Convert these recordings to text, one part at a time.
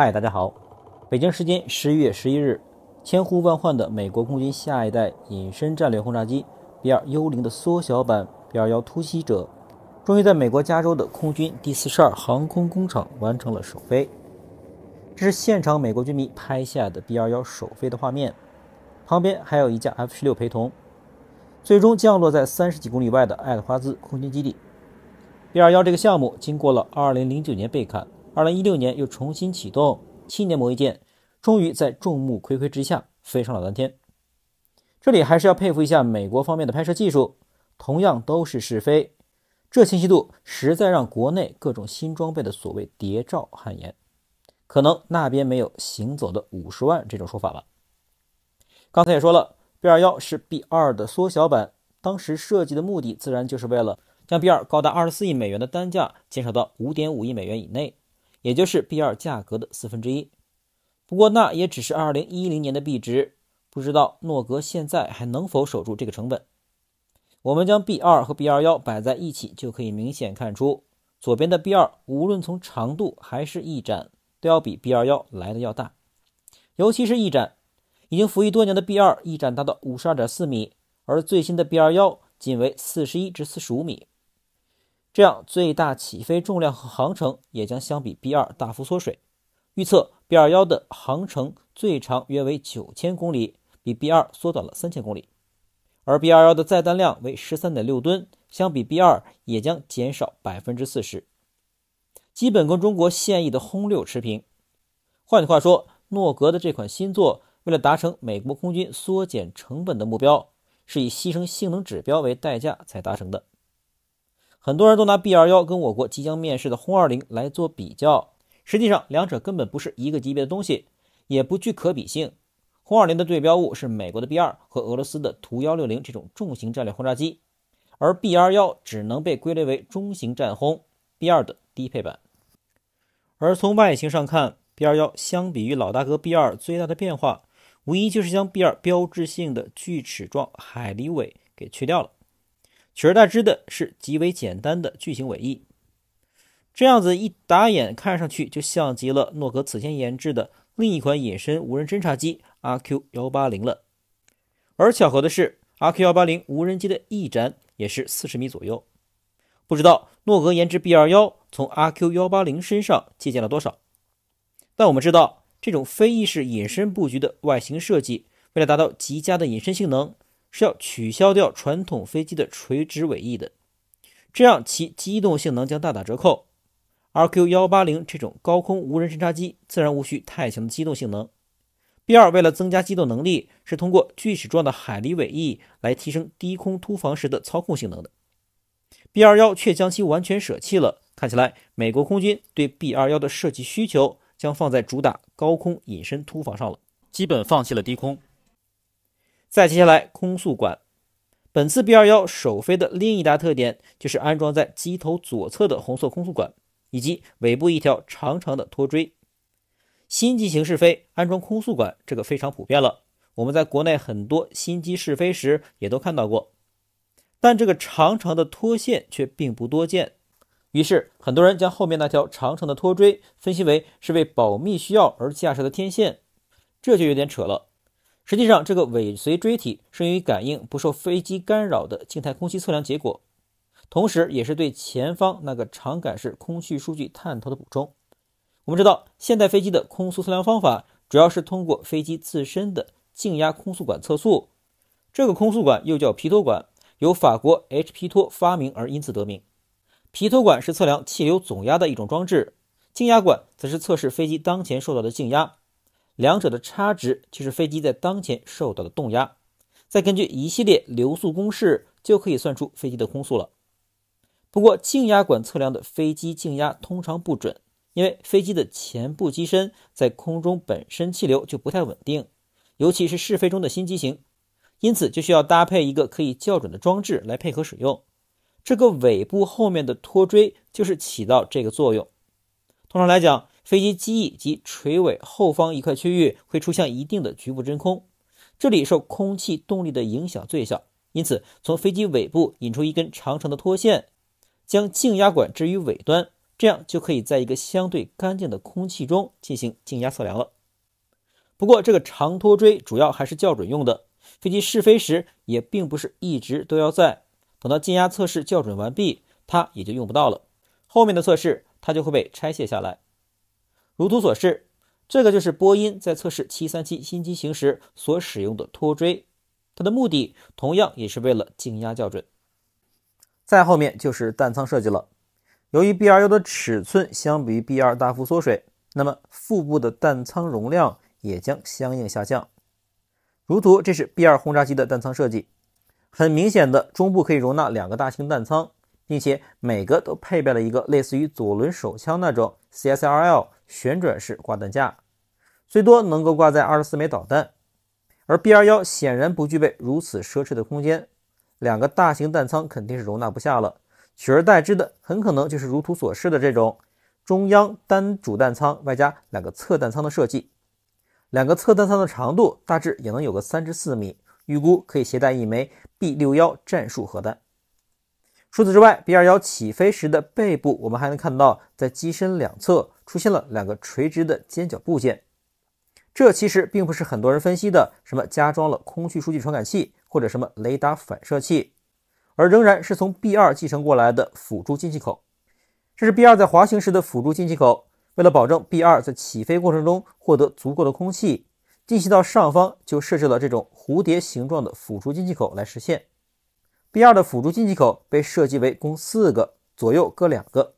嗨，大家好！北京时间十一月十一日，千呼万唤的美国空军下一代隐身战略轰炸机 B 二幽灵的缩小版 B 二幺突袭者，终于在美国加州的空军第四十二航空工厂完成了首飞。这是现场美国军迷拍下的 B 二幺首飞的画面，旁边还有一架 F 十六陪同，最终降落在三十几公里外的爱德华兹空军基地。B 二幺这个项目经过了二零零九年被砍。二零一六年又重新启动七年磨一剑，终于在众目睽睽之下飞上了蓝天。这里还是要佩服一下美国方面的拍摄技术，同样都是试飞，这清晰度实在让国内各种新装备的所谓谍照汗颜。可能那边没有“行走的五十万”这种说法吧。刚才也说了，B 二幺是 B 二的缩小版，当时设计的目的自然就是为了将 B 二高达二十四亿美元的单价减少到五点五亿美元以内。也就是 B 二价格的四分之一，不过那也只是二零一零年的币值，不知道诺格现在还能否守住这个成本。我们将 B 二和 B 二幺摆在一起，就可以明显看出，左边的 B 二无论从长度还是翼展，都要比 B 二幺来的要大，尤其是翼展，已经服役多年的 B 二翼展达到五十二点四米，而最新的 B 二幺仅为四十一至四十五米。这样，最大起飞重量和航程也将相比 B 二大幅缩水。预测 B 二幺的航程最长约为九千公里，比 B 二缩短了三千公里。而 B 二幺的载弹量为十三点六吨，相比 B 二也将减少百分之四十，基本跟中国现役的轰六持平。换句话说，诺格的这款新作为了达成美国空军缩减成本的目标，是以牺牲性能指标为代价才达成的。很多人都拿 B 二幺跟我国即将面世的轰二零来做比较，实际上两者根本不是一个级别的东西，也不具可比性。轰二零的对标物是美国的 B 二和俄罗斯的图幺六零这种重型战略轰炸机，而 B 二幺只能被归类为中型战轰 B 二的低配版。而从外形上看，B 二幺相比于老大哥 B 二最大的变化，无疑就是将 B 二标志性的锯齿状海狸尾给去掉了。取而代之的是极为简单的巨型尾翼，这样子一打眼，看上去就像极了诺格此前研制的另一款隐身无人侦察机 RQ 幺八零了。而巧合的是，RQ 幺八零无人机的翼展也是四十米左右。不知道诺格研制 B 二幺从 RQ 幺八零身上借鉴了多少。但我们知道，这种非翼式隐身布局的外形设计，为了达到极佳的隐身性能。是要取消掉传统飞机的垂直尾翼的，这样其机动性能将大打折扣。RQ-180 这种高空无人侦察机自然无需太强的机动性能。B-2 为了增加机动能力，是通过锯齿状的海狸尾翼来提升低空突防时的操控性能的。B-21 却将其完全舍弃了，看起来美国空军对 B-21 的设计需求将放在主打高空隐身突防上了，基本放弃了低空。再接下来，空速管。本次 B 二幺首飞的另一大特点就是安装在机头左侧的红色空速管，以及尾部一条长长的拖锥。新机型试飞安装空速管，这个非常普遍了，我们在国内很多新机试飞时也都看到过。但这个长长的拖线却并不多见，于是很多人将后面那条长长的拖锥分析为是为保密需要而架设的天线，这就有点扯了。实际上，这个尾随锥体是用于感应不受飞机干扰的静态空气测量结果，同时也是对前方那个长杆式空气数据探头的补充。我们知道，现代飞机的空速测量方法主要是通过飞机自身的静压空速管测速。这个空速管又叫皮托管，由法国 H.P 托发明而因此得名。皮托管是测量气流总压的一种装置，静压管则是测试飞机当前受到的静压。两者的差值就是飞机在当前受到的动压，再根据一系列流速公式，就可以算出飞机的空速了。不过静压管测量的飞机静压通常不准，因为飞机的前部机身在空中本身气流就不太稳定，尤其是试飞中的新机型，因此就需要搭配一个可以校准的装置来配合使用。这个尾部后面的拖锥就是起到这个作用。通常来讲。飞机机翼及垂尾后方一块区域会出现一定的局部真空，这里受空气动力的影响最小，因此从飞机尾部引出一根长长的拖线，将静压管置于尾端，这样就可以在一个相对干净的空气中进行静压测量了。不过这个长拖锥主要还是校准用的，飞机试飞时也并不是一直都要在，等到静压测试校准完毕，它也就用不到了，后面的测试它就会被拆卸下来。如图所示，这个就是波音在测试七三七新机型时所使用的拖锥，它的目的同样也是为了静压校准。再后面就是弹舱设计了。由于 B 二 U 的尺寸相比于 B 二大幅缩水，那么腹部的弹舱容量也将相应下降。如图，这是 B 二轰炸机的弹舱设计，很明显的中部可以容纳两个大型弹舱，并且每个都配备了一个类似于左轮手枪那种 CSRL。旋转式挂弹架，最多能够挂在二十四枚导弹，而 B-21 显然不具备如此奢侈的空间，两个大型弹仓肯定是容纳不下了，取而代之的很可能就是如图所示的这种中央单主弹仓外加两个侧弹仓的设计，两个侧弹仓的长度大致也能有个三至四米，预估可以携带一枚 B-61 战术核弹。除此之外，B-21 起飞时的背部，我们还能看到在机身两侧。出现了两个垂直的尖角部件，这其实并不是很多人分析的什么加装了空气数据传感器或者什么雷达反射器，而仍然是从 B 二继承过来的辅助进气口。这是 B 二在滑行时的辅助进气口。为了保证 B 二在起飞过程中获得足够的空气，进气道上方就设置了这种蝴蝶形状的辅助进气口来实现。B 二的辅助进气口被设计为共四个，左右各两个。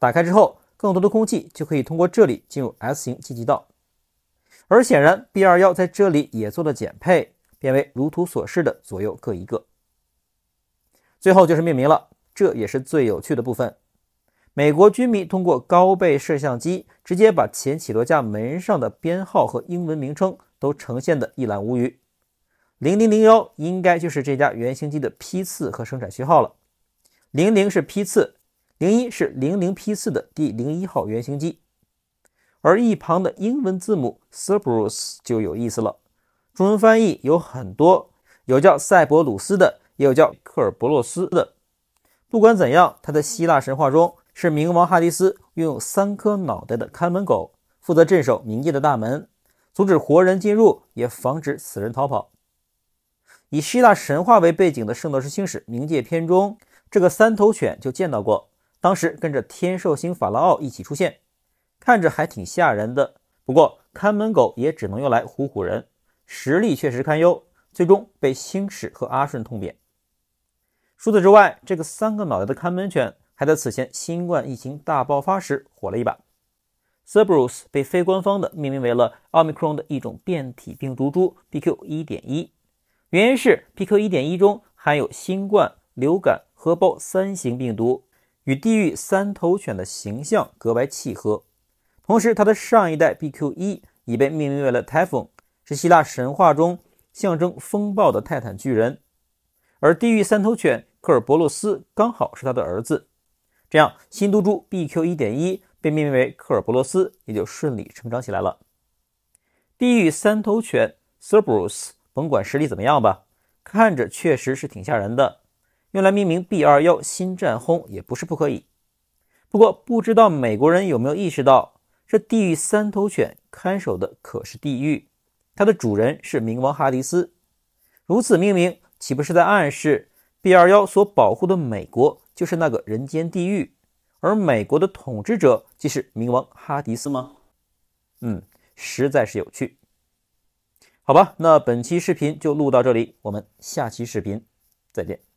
打开之后。更多的空气就可以通过这里进入 S 型进气道，而显然 B 二幺在这里也做了减配，变为如图所示的左右各一个。最后就是命名了，这也是最有趣的部分。美国军迷通过高倍摄像机直接把前起落架门上的编号和英文名称都呈现的一览无余。零零零幺应该就是这家原型机的批次和生产序号了，零零是批次。零一是零零批次的第零一号原型机，而一旁的英文字母 Cerberus 就有意思了。中文翻译有很多，有叫塞伯鲁斯的，也有叫科尔伯洛斯的。不管怎样，他在希腊神话中是冥王哈迪斯拥有三颗脑袋的看门狗，负责镇守冥界的大门，阻止活人进入，也防止死人逃跑。以希腊神话为背景的《圣斗士星矢冥界篇》中，这个三头犬就见到过。当时跟着天寿星法拉奥一起出现，看着还挺吓人的。不过看门狗也只能用来唬唬人，实力确实堪忧，最终被星矢和阿顺痛扁。除此之外，这个三个脑袋的看门犬还在此前新冠疫情大爆发时火了一把。Cerberus 被非官方的命名为了奥密克戎的一种变体病毒株 p q 1 1原因是 p q 1 1中含有新冠流感、核包三型病毒。与地狱三头犬的形象格外契合，同时它的上一代 BQ 一已被命名为了 Typhon，是希腊神话中象征风暴的泰坦巨人，而地狱三头犬科尔伯洛斯刚好是他的儿子，这样新都珠 BQ 一点一被命名为科尔伯洛斯也就顺理成章起来了。地狱三头犬 Cerberus 甭管实力怎么样吧，看着确实是挺吓人的。用来命名 B 二幺新战轰也不是不可以，不过不知道美国人有没有意识到，这地狱三头犬看守的可是地狱，它的主人是冥王哈迪斯。如此命名，岂不是在暗示 B 二幺所保护的美国就是那个人间地狱，而美国的统治者即是冥王哈迪斯吗？嗯，实在是有趣。好吧，那本期视频就录到这里，我们下期视频再见。